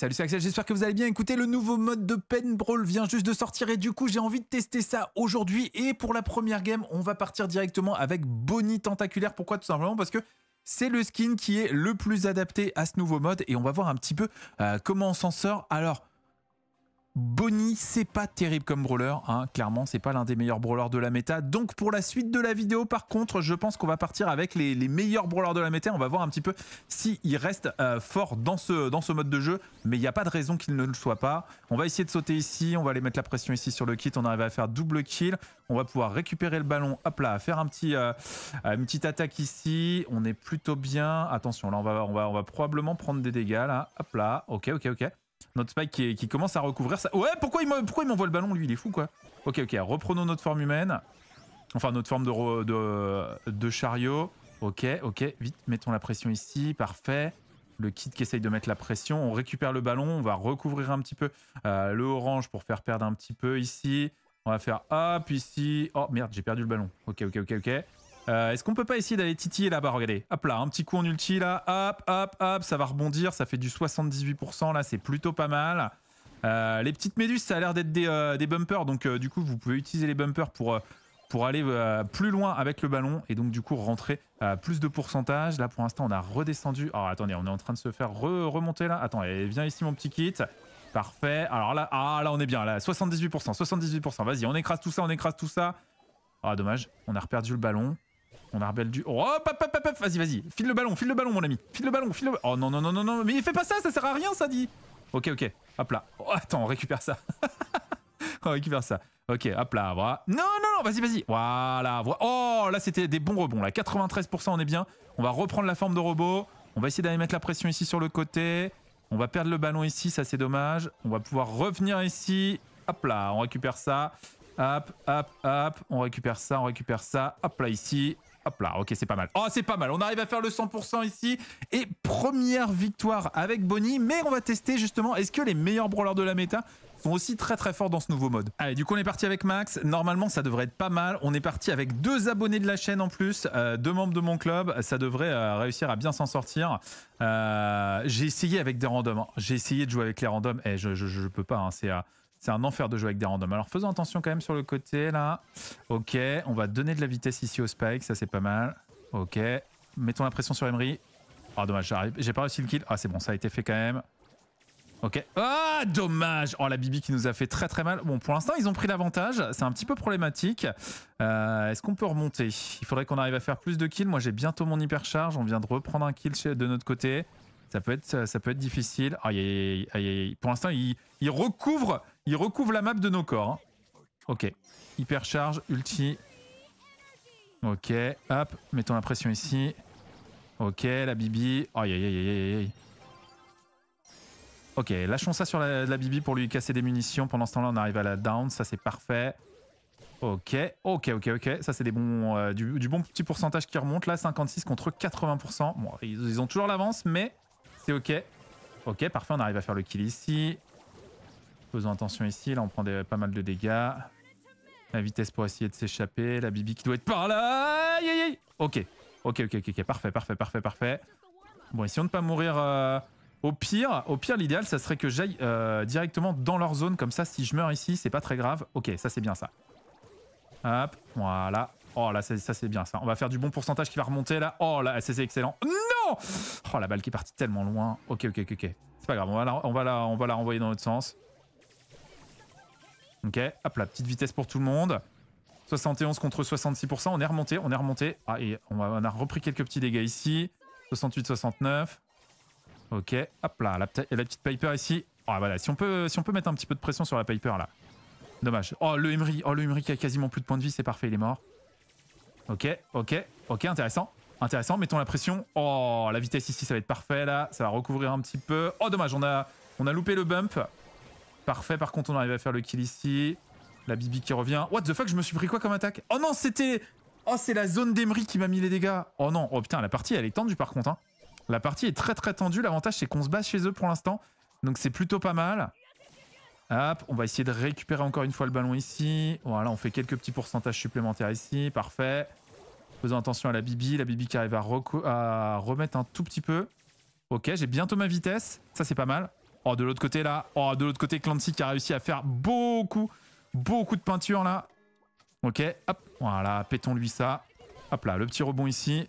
Salut, c'est Axel, j'espère que vous allez bien. Écoutez, le nouveau mode de Pen Brawl vient juste de sortir et du coup, j'ai envie de tester ça aujourd'hui. Et pour la première game, on va partir directement avec Bonnie Tentaculaire. Pourquoi Tout simplement parce que c'est le skin qui est le plus adapté à ce nouveau mode et on va voir un petit peu euh, comment on s'en sort. Alors, Bonnie, c'est pas terrible comme brawler, hein. clairement c'est pas l'un des meilleurs brawlers de la méta. Donc pour la suite de la vidéo par contre, je pense qu'on va partir avec les, meilleurs brawlers de la méta. On va voir un petit peu si il reste euh, fort dans ce, dans ce mode de jeu, mais il n'y a pas de raison qu'il ne le soit pas. On va essayer de sauter ici, on va aller mettre la pression ici sur le kit, on arrive à faire double kill. On va pouvoir récupérer le ballon, hop là, faire un petit, euh, une petite attaque ici. On est plutôt bien. Attention, là on va, on va, on va probablement prendre des dégâts là, hop là, ok ok ok. Notre Spike qui, commence à recouvrir ça. Ouais, pourquoi il m'envoie le ballon, lui Il est fou, quoi. Ok, ok, reprenons notre forme humaine. Enfin, notre forme de, chariot. Ok, ok, vite, mettons la pression ici. Parfait. Le kit qui essaye de mettre la pression. On récupère le ballon. On va recouvrir un petit peu euh, le orange pour faire perdre un petit peu ici. On va faire hop ici. Oh merde, j'ai perdu le ballon. Ok, ok, ok, ok. Euh, est-ce qu'on peut pas essayer d'aller titiller là-bas Regardez, hop là, un petit coup en ulti là, hop, hop, hop, ça va rebondir, ça fait du 78% là, c'est plutôt pas mal. Euh, les petites méduses, ça a l'air d'être des, euh, bumpers, donc du coup vous pouvez utiliser les bumpers pour, pour aller plus loin avec le ballon et donc du coup rentrer plus de pourcentage. Là pour l'instant on a redescendu, alors attendez, on est en train de se faire remonter là, attends, viens ici mon petit kit. Parfait. Alors là, ah, là on est bien, là, 78%, 78%. Vas-y, on écrase tout ça, on écrase tout ça. Ah, dommage, on a reperdu le ballon. On a rebelle du. Oh, hop, hop, hop, hop, vas-y, vas-y. File le ballon, file le ballon, mon ami. File le ballon, file le. Oh non, non, non, non, non. Mais il fait pas ça, ça sert à rien, ça dit. Ok, ok. Hop là. Oh, attends, on récupère ça. on récupère ça. Ok, hop là, voilà. Non, non, non, vas-y, vas-y. Voilà. Oh, là, c'était des bons rebonds. Là, 93%, on est bien. On va reprendre la forme de robot. On va essayer d'aller mettre la pression ici sur le côté. On va perdre le ballon ici, ça c'est dommage. On va pouvoir revenir ici. Hop là, on récupère ça. Hop, hop, hop. On récupère ça, on récupère ça. Hop là, ici. Hop là, ok, c'est pas mal. Oh, c'est pas mal. On arrive à faire le 100% ici. Et première victoire avec Bonnie. Mais on va tester justement, est-ce que les meilleurs brawlers de la méta sont aussi très très forts dans ce nouveau mode. Allez, du coup on est parti avec Max. Normalement ça devrait être pas mal. On est parti avec deux abonnés de la chaîne en plus, euh, deux membres de mon club. Ça devrait euh, réussir à bien s'en sortir. Euh, j'ai essayé avec des randoms. Hein. J'ai essayé de jouer avec les randoms. et eh, je, peux pas. Hein. C'est c'est un enfer de jouer avec des randoms. Alors faisons attention quand même sur le côté là. Ok, on va donner de la vitesse ici au Spike, ça c'est pas mal. Ok, mettons la pression sur Emery. oh, dommage, j'ai pas réussi le kill. Ah c'est bon, ça a été fait quand même. Ok. Ah, oh, dommage Oh, la Bibi qui nous a fait très très mal. Bon, pour l'instant, ils ont pris l'avantage. C'est un petit peu problématique. Euh, est-ce qu'on peut remonter Il faudrait qu'on arrive à faire plus de kills. Moi, j'ai bientôt mon hypercharge. On vient de reprendre un kill de notre côté. Ça peut être, ça peut être difficile. Aïe, Pour l'instant, ils, ils recouvrent il recouvre la map de nos corps. Hein. Ok. Hypercharge, ulti. Ok, hop, mettons la pression ici. Ok, la bibi. Aïe, aïe, aïe, aïe, aïe. Ok, lâchons ça sur la, bibi pour lui casser des munitions. Pendant ce temps-là, on arrive à la down, ça c'est parfait. Ok, ok, ok, ok. Ça c'est euh, du, bon petit pourcentage qui remonte là, 56 contre 80%. Bon, ils ont toujours l'avance, mais c'est ok. Ok, parfait, on arrive à faire le kill ici. Faisons attention ici. Là, on prend pas mal de dégâts. La vitesse pour essayer de s'échapper. La Bibi qui doit être par là. Aïe, aïe, aïe. Ok. Ok, ok, ok, Parfait, parfait, parfait, parfait. Bon, essayons on ne pas mourir. Euh, au pire, au pire l'idéal, ça serait que j'aille euh, directement dans leur zone. Comme ça, si je meurs ici, c'est pas très grave. Ok, ça, c'est bien ça. Hop, voilà. Oh là, ça, c'est bien ça. On va faire du bon pourcentage qui va remonter là. Oh là, c'est excellent. Non Oh la balle qui est partie tellement loin. Ok, ok, ok, ok. C'est pas grave, on va, on, va la, on va la renvoyer dans l'autre sens. Ok, hop là, petite vitesse pour tout le monde. 71 contre 66%, on est remonté, on est remonté. Ah, et on a, repris quelques petits dégâts ici. 68-69. Ok, hop là, la, la petite Piper ici. Ah, voilà, si on, peut, si on peut mettre un petit peu de pression sur la Piper là. Dommage. Oh, le Emery, oh, le Emery qui a quasiment plus de points de vie, c'est parfait, il est mort. Ok, ok, ok, intéressant. Intéressant, mettons la pression. Oh, la vitesse ici, ça va être parfait là. Ça va recouvrir un petit peu. Oh, dommage, on a, on a loupé le bump. Parfait, par contre, on arrive à faire le kill ici. La Bibi qui revient. What the fuck, je me suis pris quoi comme attaque Oh non, c'était... Oh, c'est la zone d'Emery qui m'a mis les dégâts. Oh non, oh putain, la partie, elle est tendue par contre. Hein. La partie est très très tendue. L'avantage, c'est qu'on se bat chez eux pour l'instant. Donc c'est plutôt pas mal. Hop, on va essayer de récupérer encore une fois le ballon ici. Voilà, on fait quelques petits pourcentages supplémentaires ici. Parfait. Faisons attention à la Bibi. La Bibi qui arrive à remettre un tout petit peu. Ok, j'ai bientôt ma vitesse. Ça, c'est pas mal. Oh, de l'autre côté, là. Oh, de l'autre côté, Clancy qui a réussi à faire beaucoup, beaucoup de peinture, là. Ok, hop. Voilà, pétons-lui ça. Hop là, le petit rebond ici.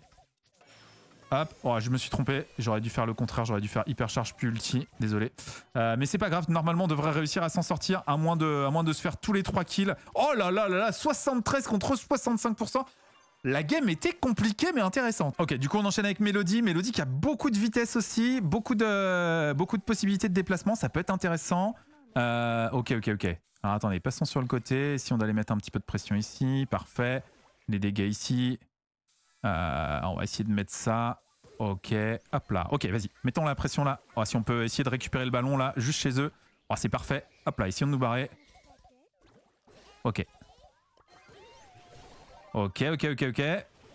Hop, oh, je me suis trompé. J'aurais dû faire le contraire, j'aurais dû faire hypercharge plus ulti. Désolé. Euh, mais c'est pas grave, normalement on devrait réussir à s'en sortir, à moins, de, à moins de se faire tous les 3 kills. Oh là là là là, 73 contre 65%. La game était compliquée mais intéressante. Ok, du coup on enchaîne avec Mélodie. Mélodie qui a beaucoup de vitesse aussi, beaucoup de, beaucoup de possibilités de déplacement, ça peut être intéressant. Euh, ok, ok, ok. Alors attendez, passons sur le côté. Si on allait mettre un petit peu de pression ici, parfait. Les dégâts ici. Euh, on va essayer de mettre ça. Ok, hop là. Ok, vas-y, mettons la pression là. Oh, si on peut essayer de récupérer le ballon là, juste chez eux. Oh, c'est parfait. Hop là, Ici, on nous barrer. Ok, Ok, ok, ok, ok.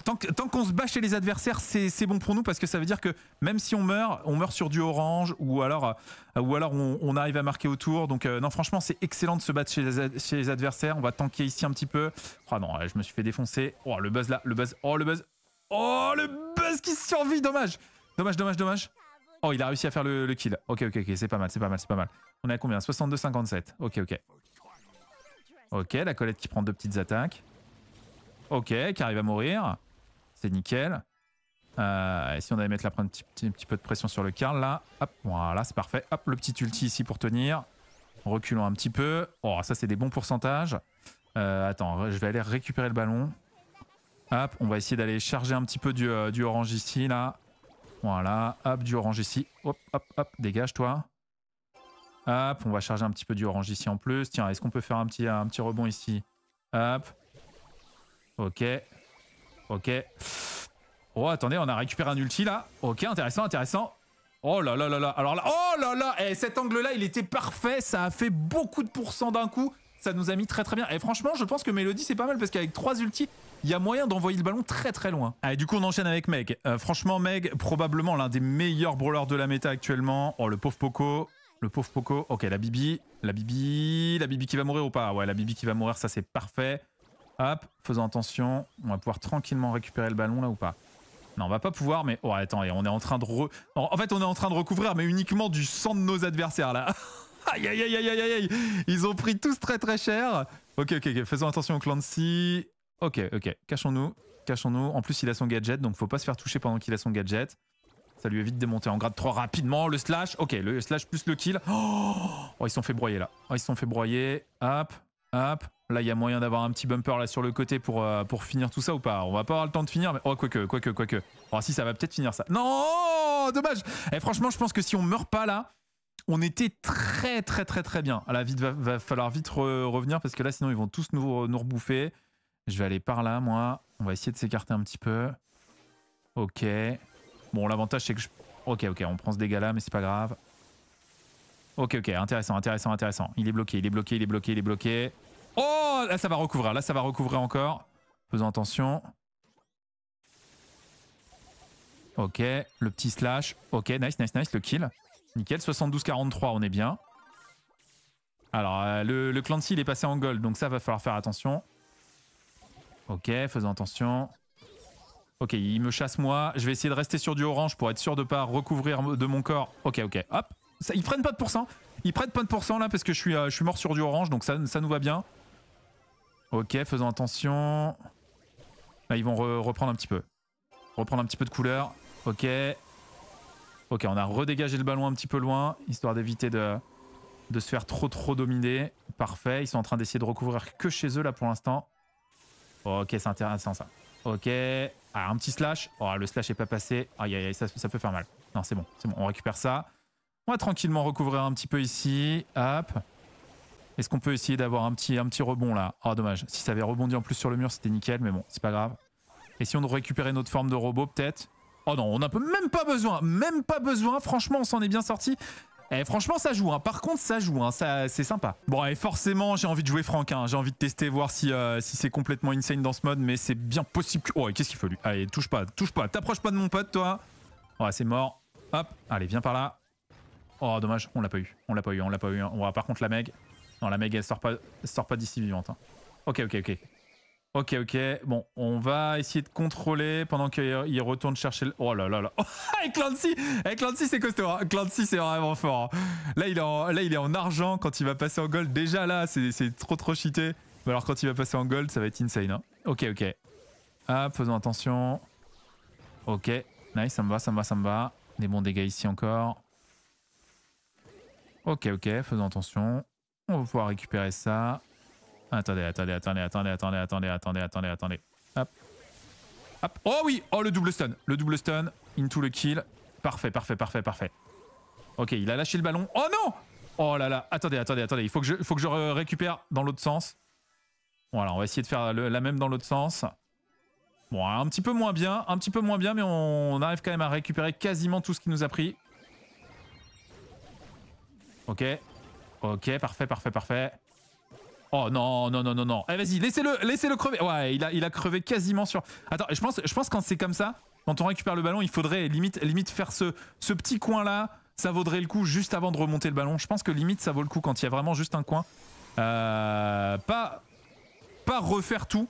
Tant, qu'on se bat chez les adversaires, c'est bon pour nous parce que ça veut dire que même si on meurt, on meurt sur du orange ou alors, euh, ou alors on, arrive à marquer autour. Donc euh, non, franchement, c'est excellent de se battre chez les, adversaires. On va tanker ici un petit peu. Oh non, je me suis fait défoncer. Oh le buzz là, le buzz. Oh le buzz. Oh le buzz qui survit, dommage. Dommage, dommage, dommage. Oh, il a réussi à faire le, kill. Ok, ok, ok, c'est pas mal, c'est pas mal, c'est pas mal. On est à combien 62-57. Ok, ok. Ok, la Colette qui prend deux petites attaques. Ok, qui arrive à mourir. C'est nickel. Euh, si on allait mettre la un petit, peu de pression sur le Karl, là. Hop, voilà, c'est parfait. Hop, le petit ulti ici pour tenir. Reculons un petit peu. Oh, ça, c'est des bons pourcentages. Euh, attends, je vais aller récupérer le ballon. Hop, on va essayer d'aller charger un petit peu euh, du, orange ici, là. Voilà, hop, du orange ici. Hop, hop, hop, dégage-toi. Hop, on va charger un petit peu du orange ici en plus. Tiens, est-ce qu'on peut faire un petit, un petit rebond ici Hop. Ok. Ok. Oh, attendez, on a récupéré un ulti là. Ok, intéressant, intéressant. Oh là là là là. Alors là, oh là là. Et eh, cet angle-là, il était parfait. Ça a fait beaucoup de pourcents d'un coup. Ça nous a mis très très bien. Et franchement, je pense que Mélodie, c'est pas mal parce qu'avec trois ultis, il y a moyen d'envoyer le ballon très très loin. Allez, ah, du coup, on enchaîne avec Meg. Euh, franchement, Meg, probablement l'un des meilleurs brawlers de la méta actuellement. Oh, le pauvre Poco. Le pauvre Poco. Ok, la Bibi. La Bibi. La Bibi qui va mourir ou pas Ouais, la Bibi qui va mourir, ça c'est parfait. Hop, faisons attention. On va pouvoir tranquillement récupérer le ballon là ou pas Non, on va pas pouvoir, mais... Oh, attends, on est en train de... En fait, on est en train de recouvrir, mais uniquement du sang de nos adversaires là. aïe, aïe, aïe, aïe, aïe, aïe. Ils ont pris tous très très cher. Ok, ok, ok. Faisons attention au Clancy. Ok, ok. Cachons-nous. Cachons-nous. En plus, il a son gadget, donc faut pas se faire toucher pendant qu'il a son gadget. Ça lui évite de démonter en grade 3 rapidement. Le slash. Ok, le slash plus le kill. Oh, oh ils se sont fait broyer là. Oh, ils se sont fait broyer. Hop. Hop. Là, il y a moyen d'avoir un petit bumper là sur le côté pour, euh, pour finir tout ça ou pas. On va pas avoir le temps de finir, mais oh, quoique, quoique, quoique. Oh, si, ça va peut-être finir ça. Non Dommage Et eh, franchement, je pense que si on meurt pas là, on était très, très, très, très bien. Ah, à la vite, va, falloir vite revenir parce que là, sinon, ils vont tous nous, nous rebouffer. Je vais aller par là, moi. On va essayer de s'écarter un petit peu. Ok. Bon, l'avantage, c'est que je... Ok, ok, on prend ce dégât là, mais c'est pas grave. Ok, ok, intéressant, intéressant, intéressant. Il est bloqué, il est bloqué, il est bloqué, il est bloqué. Oh Là, ça va recouvrir, là, ça va recouvrir encore. Faisons attention. Ok, le petit slash. Ok, nice, nice, nice, le kill. Nickel, 72-43, on est bien. Alors, euh, le, le Clancy, il est passé en gold, donc ça va falloir faire attention. Ok, faisons attention. Ok, il me chasse moi. Je vais essayer de rester sur du orange pour être sûr de ne pas recouvrir de mon corps. Ok, ok, hop ils prennent pas de pourcent. Ils prennent pas de pourcent là parce que je suis, euh, je suis mort sur du orange, donc ça, nous va bien. Ok, faisons attention. Là, ils vont reprendre un petit peu. Reprendre un petit peu de couleur. Ok. Ok, on a redégagé le ballon un petit peu loin, histoire d'éviter de, de se faire trop trop dominer. Parfait, ils sont en train d'essayer de recouvrir que chez eux là pour l'instant. Ok, c'est intéressant ça. Ok, ah, un petit slash. Oh, le slash est pas passé. Aïe aïe aïe, ça, ça peut faire mal. Non, c'est bon, c'est bon, on récupère ça. On va tranquillement recouvrir un petit peu ici. Hop. Est-ce qu'on peut essayer d'avoir un petit, un petit rebond là oh, dommage, si ça avait rebondi en plus sur le mur c'était nickel, mais bon, c'est pas grave. Et si on récupérer notre forme de robot peut-être Oh non, on n'a même pas besoin, même pas besoin, franchement on s'en est bien sorti. Et eh, franchement, ça joue. Hein. Par contre, ça joue. Hein. c'est sympa. Bon, allez, eh, forcément, j'ai envie de jouer Franck. Hein. J'ai envie de tester, voir si, euh, si c'est complètement insane dans ce mode. Mais c'est bien possible que... Oh, qu'est-ce qu'il faut lui Allez, touche pas, touche pas. T'approches pas de mon pote, toi. Ouais, c'est mort. Hop, allez, viens par là. Oh, dommage, on l'a pas eu. On l'a pas eu, on l'a pas eu. On va, par contre, la Meg. Non, la Meg, elle sort pas, sort pas d'ici vivante. Hein. Ok, ok, ok. Ok, ok. Bon, on va essayer de contrôler pendant qu'il retourne chercher le... Oh là là là. Oh, Clancy avec Clancy, c'est costaud. Hein. Clancy, c'est vraiment fort. Hein. Là, il est en, là, il est en argent quand il va passer en gold. Déjà là, c'est trop trop cheaté. Mais alors, quand il va passer en gold, ça va être insane. Ok, ok. Hop, faisons attention. Ok. Nice, ça me va, ça me va, ça me va. Des bons dégâts ici encore. Ok, ok, faisons attention. On va pouvoir récupérer ça. Attendez, attendez, attendez, attendez, attendez, attendez, attendez, attendez, attendez. Hop. Hop. Oh oui Oh, le double stun. Le double stun. Into le kill. Parfait, parfait, parfait, parfait. Ok, il a lâché le ballon. Oh non Oh là là. Attendez, attendez, attendez. Il faut que je, faut que je récupère dans l'autre sens. Voilà, on va essayer de faire la même dans l'autre sens. Bon, un petit peu moins bien, un petit peu moins bien, mais on, arrive quand même à récupérer quasiment tout ce qu'il nous a pris. Ok. Ok, parfait, parfait, parfait. Oh non, non, non, non, non. Eh vas-y, laissez-le, laissez-le crever. Ouais, il a, il a crevé quasiment sur... Attends, je pense, je pense quand c'est comme ça, quand on récupère le ballon, il faudrait limite, limite faire ce, ce petit coin-là. Ça vaudrait le coup juste avant de remonter le ballon. Je pense que limite, ça vaut le coup quand il y a vraiment juste un coin. Euh, pas, pas refaire tout.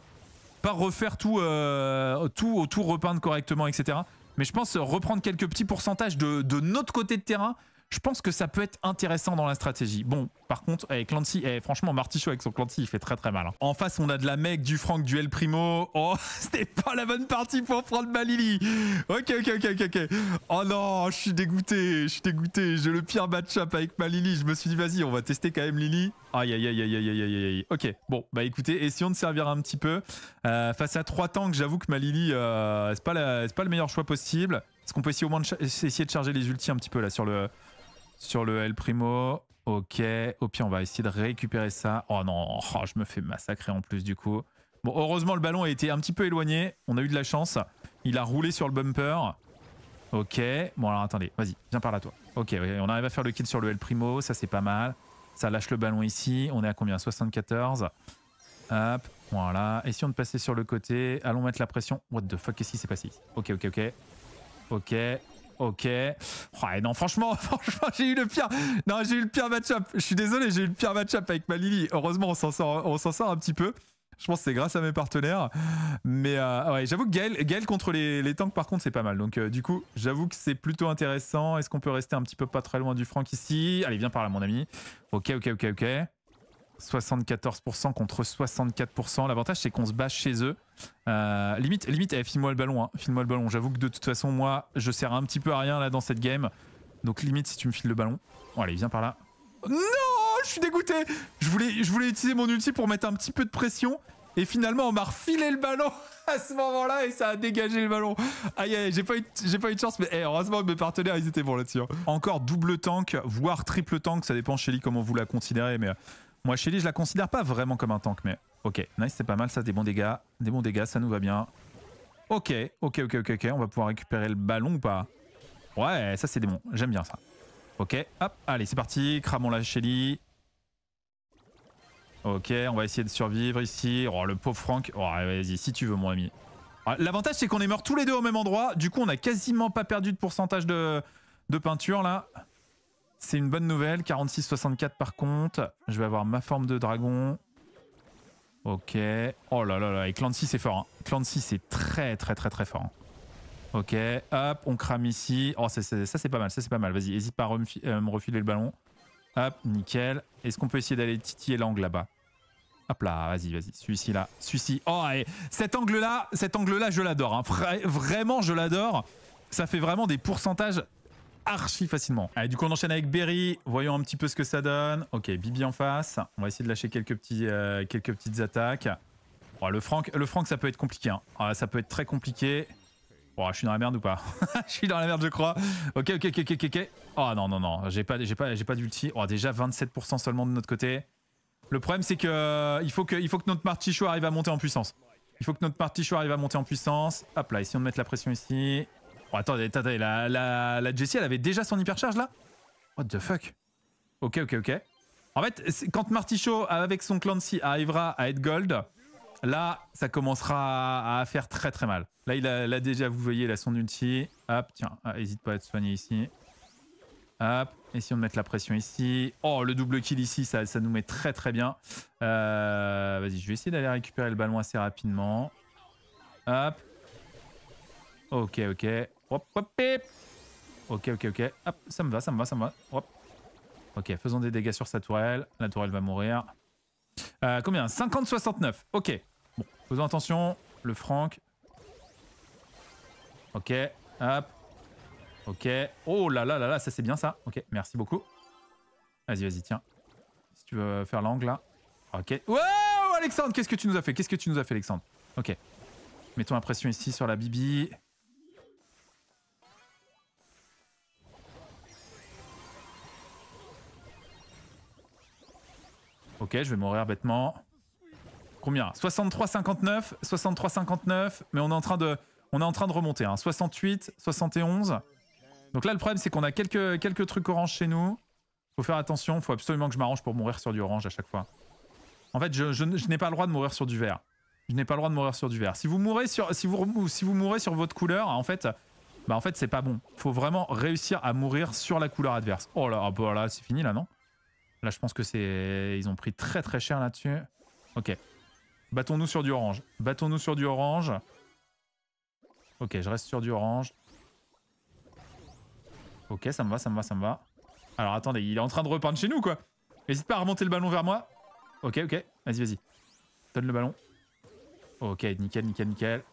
Pas refaire tout, euh, tout, autour repeindre correctement, etc. Mais je pense reprendre quelques petits pourcentages de, de notre côté de terrain je pense que ça peut être intéressant dans la stratégie. Bon, par contre, avec Clancy, eh, franchement, Martichaud avec son Clancy, il fait très très mal. Hein. En face, on a de la mec, du Franck, du El Primo. Oh, c'était pas la bonne partie pour prendre Malili. Ok, ok, ok, ok, ok. Oh non, je suis dégoûté, je suis dégoûté. J'ai le pire match-up avec Malili. Je me suis dit, vas-y, on va tester quand même Lily. Aïe, aïe, aïe, aïe, aïe, aïe, aïe, aïe. Ok, bon, bah écoutez, essayons de servir un petit peu. Euh, face à trois tanks, j'avoue que Malili, euh, c'est pas, pas le meilleur choix possible. Est-ce qu'on peut essayer au moins de essayer de charger les ultis un petit peu là sur le sur le L Primo. Ok, au pire, on va essayer de récupérer ça. Oh non, oh, je me fais massacrer en plus du coup. Bon, heureusement, le ballon a été un petit peu éloigné. On a eu de la chance. Il a roulé sur le bumper. Ok. Bon, alors attendez, vas-y, viens par là, toi. Ok, on arrive à faire le kill sur le L Primo. Ça, c'est pas mal. Ça lâche le ballon ici. On est à combien 74. Hop, voilà. Essayons de passer sur le côté. Allons mettre la pression. What the fuck, qu'est-ce qui s'est passé ici Ok, ok, ok. Ok. Ok. Ouais, non, franchement, franchement, j'ai eu le pire. Non, j'ai eu le pire match-up. Je suis désolé, j'ai eu le pire match-up avec ma Lily, Heureusement, on s'en sort, un petit peu. Je pense que c'est grâce à mes partenaires. Mais euh, ouais, j'avoue que Gaël, contre les, tanks, par contre, c'est pas mal. Donc, euh, du coup, j'avoue que c'est plutôt intéressant. Est-ce qu'on peut rester un petit peu pas très loin du Franck ici Allez, viens par là, mon ami. Ok, ok, ok, ok. 74% contre 64%. L'avantage, c'est qu'on se bat chez eux. Euh, limite, limite, eh, file-moi le ballon. Hein. File-moi le ballon. J'avoue que de toute façon, moi, je sers un petit peu à rien là dans cette game. Donc limite, si tu me files le ballon. Bon, allez, viens par là. Non, je suis dégoûté. Je voulais, je voulais utiliser mon ulti pour mettre un petit peu de pression. Et finalement, on m'a refilé le ballon à ce moment-là et ça a dégagé le ballon. Aïe, aïe, j'ai pas, eu, j'ai pas eu de chance, mais eh, heureusement mes partenaires, ils étaient bons là-dessus. Hein. Encore double tank, voire triple tank, ça dépend, Shelly, comment vous la considérez, mais euh, moi, Shelly, je la considère pas vraiment comme un tank, mais ok, nice, c'est pas mal, ça, des bons dégâts, des bons dégâts, ça nous va bien. Ok, ok, ok, ok, ok, on va pouvoir récupérer le ballon ou pas Ouais, ça c'est des bons, j'aime bien ça. Ok, hop, allez, c'est parti, cramons la Shelly. Ok, on va essayer de survivre ici. Oh, le pauvre Franck. Oh, vas-y, si tu veux, mon ami. Ah, l'avantage, c'est qu'on est morts tous les deux au même endroit. Du coup, on a quasiment pas perdu de pourcentage de peinture, là. C'est une bonne nouvelle. 46-64 par contre. Je vais avoir ma forme de dragon. Ok. Oh là là là. Et Clancy, c'est fort. de hein. Clancy, c'est très très très très fort. Hein. Ok. Hop, on crame ici. Oh, ça c'est pas mal. Ça c'est pas mal. Vas-y, hésite pas à euh, me refiler le ballon. Hop, nickel. Est-ce qu'on peut essayer d'aller titiller l'angle là-bas Hop là, vas-y, vas-y. Celui-ci là. Celui-ci. Oh, allez. Cet angle là, cet angle là, je l'adore. Hein. vraiment, je l'adore. Ça fait vraiment des pourcentages archi facilement. Allez, du coup, on enchaîne avec Berry. Voyons un petit peu ce que ça donne. Ok, Bibi en face. On va essayer de lâcher quelques, euh, petites attaques. Oh, le, Franck, le Franck, ça peut être compliqué. Hein. Ah, ça peut être très compliqué. Oh, je suis dans la merde ou pas Je suis dans la merde, je crois. Ok, ok, ok, ok, ok. Oh non, non, non. J'ai pas, pas, pas d'ulti. Oh, déjà 27% seulement de notre côté. Le problème, c'est que euh, il faut que, il faut que notre Martichou arrive à monter en puissance. Il faut que notre Martichou arrive à monter en puissance. Hop là, essayons de mettre la pression ici. Oh, attendez, la, Jessie, elle avait déjà son hypercharge là What the fuck Ok, ok, ok. En fait, quand Martichaud, avec son clan Clancy, arrivera à être gold, là, ça commencera à faire très très mal. Là, il a, déjà, vous voyez, il a son ulti. Hop, tiens, ah, hésite pas à être soigné ici. Hop, essayons de mettre la pression ici. Oh, le double kill ici, ça, nous met très très bien. Euh, vas-y, je vais essayer d'aller récupérer le ballon assez rapidement. Hop. Ok, ok. Hop, hop, pip. Ok, ok, ok. Hop, ça me va, ça me va, ça me va. Hop. Ok, faisons des dégâts sur sa tourelle. La tourelle va mourir. Euh, combien 50-69. Ok. Bon, faisons attention. Le Franck. Ok. Hop. Ok. Oh là là là là, ça c'est bien ça. Ok, merci beaucoup. Vas-y, vas-y, tiens. Si tu veux faire l'angle là. Ok. Wow, Alexandre, qu'est-ce que tu nous as fait Qu'est-ce que tu nous as fait, Alexandre Ok. Mettons la pression ici sur la Bibi. Ok, je vais mourir bêtement. Combien 63,59, 63,59, mais on est en train de, on est en train de remonter. Hein. 68, 71. Donc là, le problème, c'est qu'on a quelques, quelques trucs orange chez nous. Faut faire attention, faut absolument que je m'arrange pour mourir sur du orange à chaque fois. En fait, je, n'ai pas le droit de mourir sur du vert. Je n'ai pas le droit de mourir sur du vert. Si vous mourrez sur, si vous, si vous sur votre couleur, en fait, bah en fait, c'est pas bon. Faut vraiment réussir à mourir sur la couleur adverse. Oh là, ah bah là c'est fini là, non Là, je pense que c'est. Ils ont pris très très cher là-dessus. Ok. Battons-nous sur du orange. Battons-nous sur du orange. Ok, je reste sur du orange. Ok, ça me va, ça me va, ça me va. Alors attendez, il est en train de repeindre chez nous quoi. N'hésite pas à remonter le ballon vers moi. Ok, ok, vas-y, vas-y. Donne le ballon. Ok, nickel, nickel, nickel.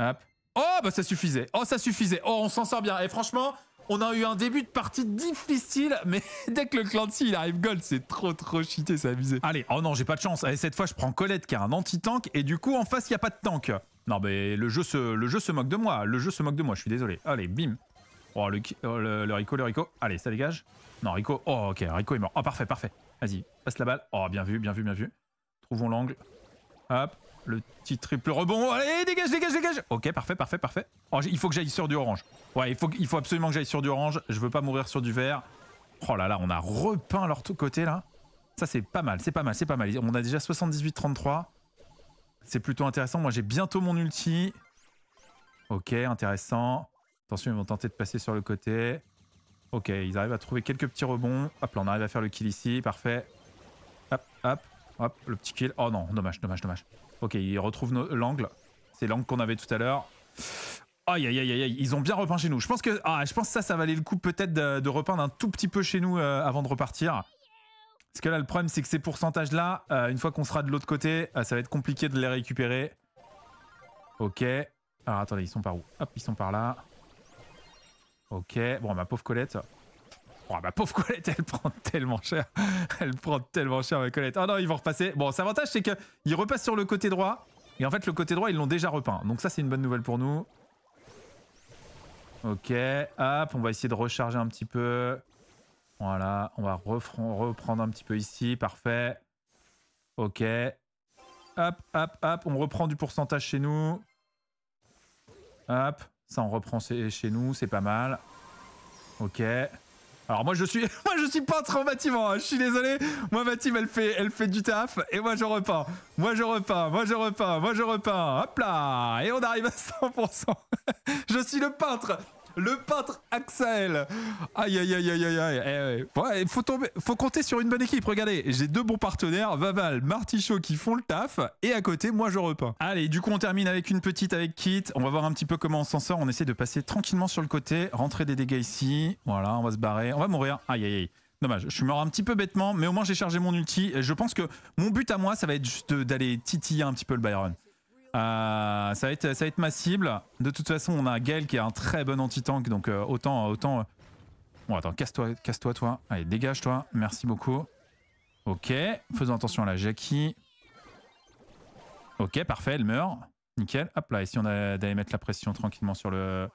Hop. Oh, bah ça suffisait. Oh, ça suffisait. Oh, on s'en sort bien. Et franchement, on a eu un début de partie difficile, mais dès que le de il arrive gold, c'est trop trop cheaté, c'est abusé. Allez, oh non, j'ai pas de chance. Allez, eh, cette fois, je prends Colette qui a un anti-tank et du coup, en face, il n'y a pas de tank. Non, mais le jeu, se, le jeu se moque de moi. Le jeu se moque de moi, je suis désolé. Allez, bim. Oh, le, le Rico, le Rico. Allez, ça dégage. Non, Rico. Oh, ok, Rico est mort. Oh, parfait, parfait. Vas-y, passe la balle. Oh, bien vu, bien vu, bien vu. Trouvons l'angle. Hop, le petit triple rebond. Allez, dégage, dégage, dégage Ok, parfait, parfait, parfait. Oh, il faut que j'aille sur du orange. Ouais, il faut, il faut absolument que j'aille sur du orange. Je veux pas mourir sur du vert. Oh là là, on a repeint leur tout côté là. Ça, c'est pas mal, c'est pas mal, c'est pas mal. On a déjà 78-33. C'est plutôt intéressant. Moi, j'ai bientôt mon ulti. Ok, intéressant. Attention, ils vont tenter de passer sur le côté. Ok, ils arrivent à trouver quelques petits rebonds. Hop là, on arrive à faire le kill ici. Parfait. Hop, hop. Hop, le petit kill. Oh non, dommage, dommage, dommage. Ok, ils retrouvent l'angle. C'est l'angle qu'on avait tout à l'heure. Aïe, aïe, aïe, aïe, ils ont bien repeint chez nous. Je pense que, ah, je pense ça, ça valait le coup peut-être de, repeindre un tout petit peu chez nous euh, avant de repartir. Parce que là, le problème, c'est que ces pourcentages-là, euh, une fois qu'on sera de l'autre côté, euh, ça va être compliqué de les récupérer. Ok. Alors, attendez, ils sont par où Hop, ils sont par là. Ok. Bon, ma pauvre Colette. Oh bah pauvre Colette, elle prend tellement cher. Elle prend tellement cher ma Colette. oh non, ils vont repasser. Bon, cet avantage, c'est qu'ils repassent sur le côté droit. Et en fait, le côté droit, ils l'ont déjà repeint. Donc ça, c'est une bonne nouvelle pour nous. Ok, hop, on va essayer de recharger un petit peu. Voilà, on va reprendre un petit peu ici. Parfait. Ok. Hop, hop, hop, on reprend du pourcentage chez nous. Hop, ça on reprend chez nous, c'est pas mal. Ok. Alors moi je suis, moi je suis peintre en bâtiment, hein. je suis désolé. Moi ma team elle fait, elle fait du taf et moi je repeins. Moi je repeins, moi je repeins, moi je repeins. Hop là Et on arrive à 100%. je suis le peintre le peintre Axel. Aïe, aïe, aïe, aïe, aïe, aïe. Eh ouais. faut, tomber, faut compter sur une bonne équipe. Regardez, j'ai deux bons partenaires, Vaval, Martichaud qui font le taf. Et à côté, moi, je repeins. Allez, du coup, on termine avec une petite avec Kit. On va voir un petit peu comment on s'en sort. On essaie de passer tranquillement sur le côté, rentrer des dégâts ici. Voilà, on va se barrer. On va mourir. Aïe, aïe, aïe. Dommage, je suis mort un petit peu bêtement, mais au moins j'ai chargé mon ulti. Je pense que mon but à moi, ça va être juste d'aller titiller un petit peu le Byron. Euh, ça, va être, ma cible. De toute façon, on a Gael qui est un très bon anti-tank, donc euh, autant... Euh, autant Bon, attends, casse-toi, casse-toi, toi. Allez, dégage-toi. Merci beaucoup. Ok, faisons attention à la Jackie. Ok, parfait, elle meurt. Nickel. Hop là, ici, on a d'aller mettre la pression tranquillement sur le...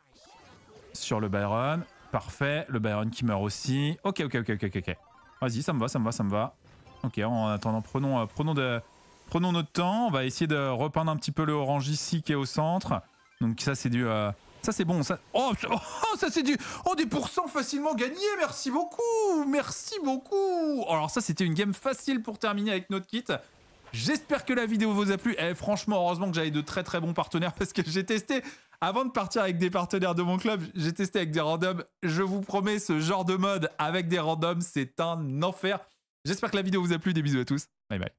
Sur le Byron. Parfait, le Byron qui meurt aussi. Ok, ok, ok, ok, ok. Vas-y, ça me va, ça me va, ça me va. Ok, en attendant, prenons, prenons de Prenons notre temps. On va essayer de repeindre un petit peu le orange ici qui est au centre. Donc ça, c'est du... Euh, ça c'est bon, ça... Oh, oh, oh, ça c'est du... Oh, des pourcents facilement gagnés, merci beaucoup Merci beaucoup Alors ça, c'était une game facile pour terminer avec notre kit. J'espère que la vidéo vous a plu. Et eh, franchement, heureusement que j'avais de très très bons partenaires parce que j'ai testé, avant de partir avec des partenaires de mon club, j'ai testé avec des randoms. Je vous promets, ce genre de mode avec des randoms, c'est un enfer. J'espère que la vidéo vous a plu. Des bisous à tous. Bye bye.